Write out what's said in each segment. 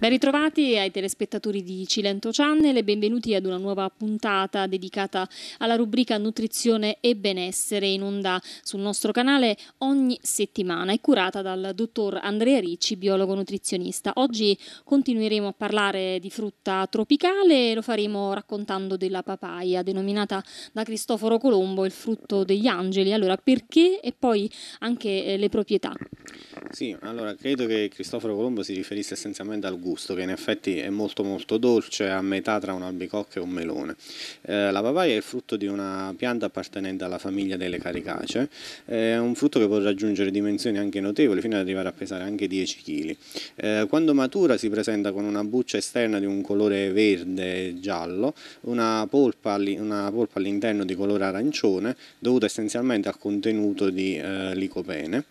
Ben ritrovati ai telespettatori di Cilento Channel e benvenuti ad una nuova puntata dedicata alla rubrica Nutrizione e Benessere in onda sul nostro canale ogni settimana e curata dal dottor Andrea Ricci, biologo nutrizionista. Oggi continueremo a parlare di frutta tropicale e lo faremo raccontando della papaya, denominata da Cristoforo Colombo il frutto degli angeli. Allora, perché e poi anche eh, le proprietà. Sì, allora credo che Cristoforo Colombo si riferisse essenzialmente al gusto, che in effetti è molto molto dolce, a metà tra un un'albicocca e un melone. Eh, la papaya è il frutto di una pianta appartenente alla famiglia delle caricacee, è un frutto che può raggiungere dimensioni anche notevoli, fino ad arrivare a pesare anche 10 kg. Eh, quando matura si presenta con una buccia esterna di un colore verde giallo, una polpa, all'interno di colore arancione, dovuta essenzialmente al contenuto di eh, licopene,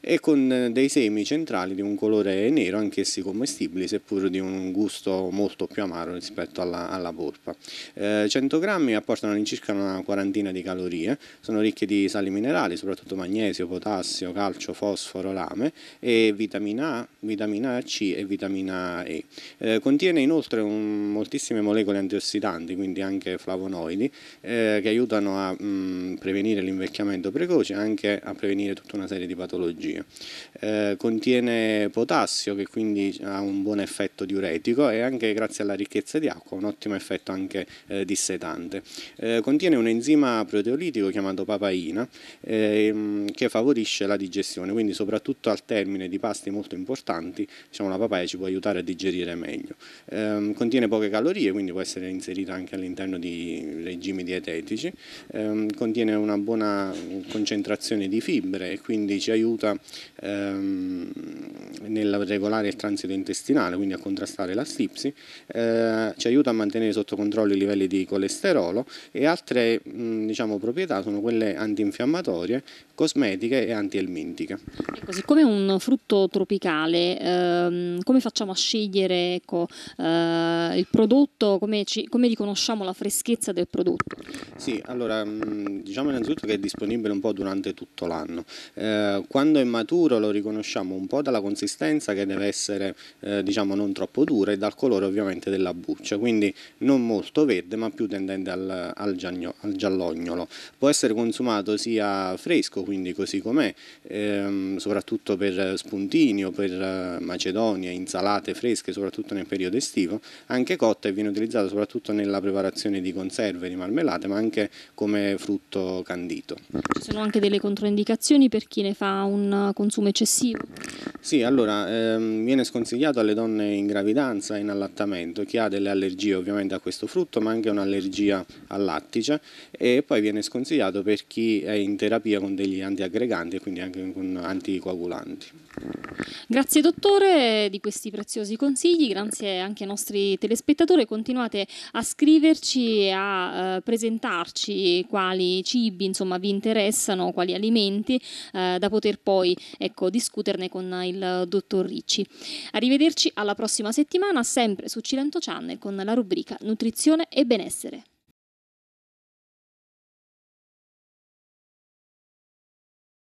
e con eh, dei dei semi centrali di un colore nero, anch'essi commestibili, seppur di un gusto molto più amaro rispetto alla, alla polpa. Eh, 100 grammi apportano all'incirca una quarantina di calorie, sono ricchi di sali minerali, soprattutto magnesio, potassio, calcio, fosforo, lame e vitamina A, vitamina C e vitamina E. Eh, contiene inoltre un, moltissime molecole antiossidanti, quindi anche flavonoidi, eh, che aiutano a mh, prevenire l'invecchiamento precoce e anche a prevenire tutta una serie di patologie. Eh, eh, contiene potassio che quindi ha un buon effetto diuretico e anche grazie alla ricchezza di acqua un ottimo effetto anche eh, dissetante. Eh, contiene un enzima proteolitico chiamato papaina ehm, che favorisce la digestione, quindi soprattutto al termine di pasti molto importanti diciamo, la papaya ci può aiutare a digerire meglio. Ehm, contiene poche calorie, quindi può essere inserita anche all'interno di regimi dietetici, ehm, contiene una buona concentrazione di fibre e quindi ci aiuta ehm, Ehm, nel regolare il transito intestinale, quindi a contrastare la stipsi, eh, ci aiuta a mantenere sotto controllo i livelli di colesterolo e altre mh, diciamo, proprietà sono quelle antinfiammatorie, cosmetiche e antielmintiche. Ecco, siccome è un frutto tropicale, ehm, come facciamo a scegliere ecco, eh, il prodotto, come, ci, come, riconosciamo la freschezza del prodotto? Sì, allora mh, diciamo innanzitutto che è disponibile un po' durante tutto l'anno. Eh, quando è maturo lo riconosciamo riconosciamo un po' dalla consistenza che deve essere eh, diciamo non troppo dura e dal colore ovviamente della buccia, quindi non molto verde ma più tendente al, al, giagno, al giallognolo. Può essere consumato sia fresco, quindi così com'è, ehm, soprattutto per spuntini o per macedonie, insalate fresche, soprattutto nel periodo estivo, anche cotta e viene utilizzato soprattutto nella preparazione di conserve, di marmellate, ma anche come frutto candito. Ci sono anche delle controindicazioni per chi ne fa un consumo eccessivo motivo? Sì, allora ehm, viene sconsigliato alle donne in gravidanza e in allattamento chi ha delle allergie ovviamente a questo frutto ma anche un'allergia al lattice e poi viene sconsigliato per chi è in terapia con degli antiaggreganti e quindi anche con anticoagulanti. Grazie dottore di questi preziosi consigli, grazie anche ai nostri telespettatori, continuate a scriverci e a eh, presentarci quali cibi insomma, vi interessano, quali alimenti eh, da poter poi ecco, discutere discuterne con il dottor Ricci. Arrivederci alla prossima settimana, sempre su Cilento Channel con la rubrica Nutrizione e Benessere.